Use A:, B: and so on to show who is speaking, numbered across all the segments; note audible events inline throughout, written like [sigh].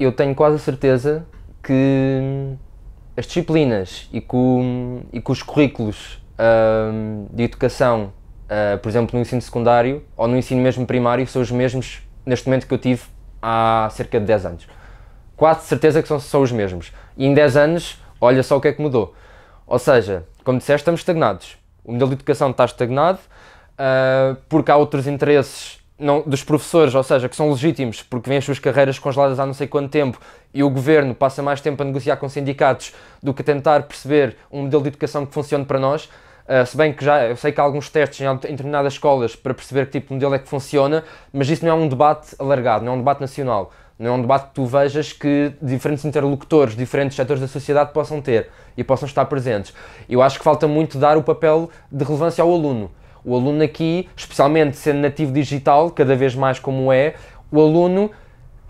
A: eu tenho quase a certeza que hum, as disciplinas e que, hum, e com os currículos hum, de educação, uh, por exemplo, no ensino secundário ou no ensino mesmo primário, são os mesmos neste momento que eu tive há cerca de 10 anos. Quase certeza que são, são os mesmos. E em 10 anos, olha só o que é que mudou. Ou seja, como disseste, estamos estagnados. O modelo de educação está estagnado uh, porque há outros interesses não, dos professores, ou seja, que são legítimos porque vêm as suas carreiras congeladas há não sei quanto tempo e o governo passa mais tempo a negociar com sindicatos do que a tentar perceber um modelo de educação que funcione para nós. Uh, se bem que já eu sei que há alguns testes em determinadas escolas para perceber que tipo de modelo é que funciona, mas isso não é um debate alargado, não é um debate nacional, não é um debate que tu vejas que diferentes interlocutores, diferentes setores da sociedade possam ter e possam estar presentes. Eu acho que falta muito dar o papel de relevância ao aluno o aluno aqui, especialmente sendo nativo digital, cada vez mais como é, o aluno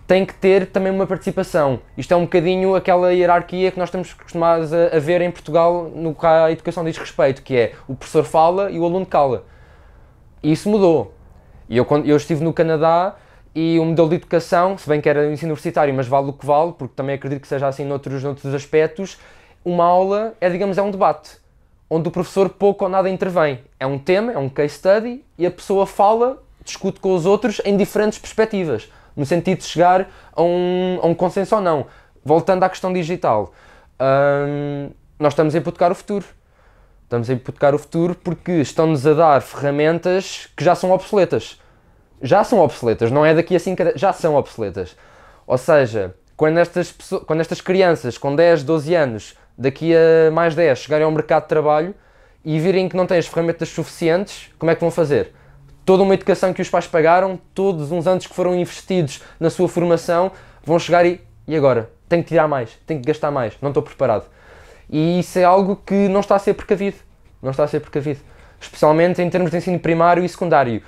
A: tem que ter também uma participação. Isto é um bocadinho aquela hierarquia que nós estamos acostumados a, ver em Portugal no que a educação diz respeito, que é o professor fala e o aluno cala. E isso mudou. E eu, eu estive no Canadá e o modelo de educação, se bem que era ensino universitário, mas vale o que vale, porque também acredito que seja assim noutros, noutros aspectos, uma aula é, digamos, é um debate onde o professor pouco ou nada intervém. É um tema, é um case study e a pessoa fala, discute com os outros em diferentes perspectivas, no sentido de chegar a um, a um consenso ou não. Voltando à questão digital, hum, nós estamos a hipotecar o futuro. Estamos a hipotecar o futuro porque estão-nos a dar ferramentas que já são obsoletas. Já são obsoletas, não é daqui a 5 já são obsoletas. Ou seja, quando estas, quando estas crianças com 10, 12 anos daqui a mais 10 chegarem ao mercado de trabalho e virem que não têm as ferramentas suficientes, como é que vão fazer? Toda uma educação que os pais pagaram, todos uns anos que foram investidos na sua formação, vão chegar e, e agora? Tenho que tirar mais, tenho que gastar mais, não estou preparado. E isso é algo que não está a ser precavido. Não está a ser precavido. Especialmente em termos de ensino primário e secundário.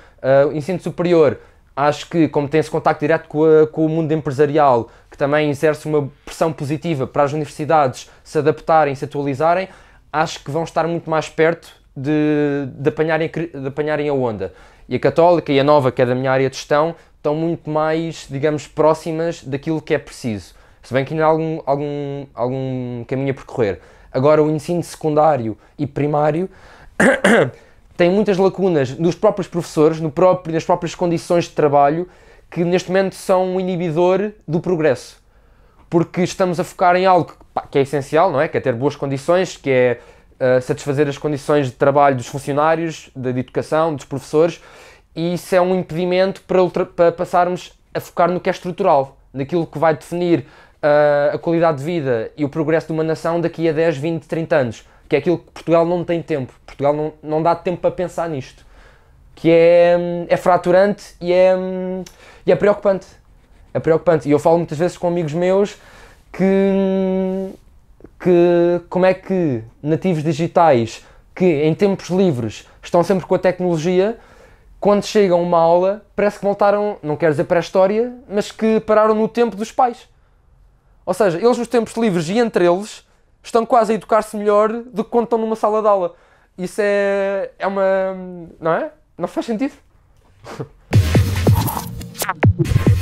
A: Uh, ensino superior, Acho que, como tem esse contacto direto com, a, com o mundo empresarial, que também exerce uma pressão positiva para as universidades se adaptarem, se atualizarem, acho que vão estar muito mais perto de, de, apanharem, de apanharem a onda. E a Católica e a Nova, que é da minha área de gestão, estão muito mais, digamos, próximas daquilo que é preciso. Se bem que ainda há algum, algum, algum caminho a percorrer. Agora, o ensino secundário e primário tem muitas lacunas nos próprios professores, no próprio, nas próprias condições de trabalho, que neste momento são um inibidor do progresso. Porque estamos a focar em algo que, pá, que é essencial, não é? Que é ter boas condições, que é uh, satisfazer as condições de trabalho dos funcionários, da educação, dos professores, e isso é um impedimento para, ultra, para passarmos a focar no que é estrutural, naquilo que vai definir uh, a qualidade de vida e o progresso de uma nação daqui a 10, 20, 30 anos que é aquilo que Portugal não tem tempo, Portugal não, não dá tempo para pensar nisto, que é, hum, é fraturante e é, hum, e é preocupante. É preocupante. E eu falo muitas vezes com amigos meus que, hum, que como é que nativos digitais que em tempos livres estão sempre com a tecnologia, quando chegam a uma aula, parece que voltaram, não quero dizer para a história, mas que pararam no tempo dos pais. Ou seja, eles nos tempos livres e entre eles estão quase a educar-se melhor do que quando estão numa sala de aula. Isso é, é uma. não é? Não faz sentido. [laughs]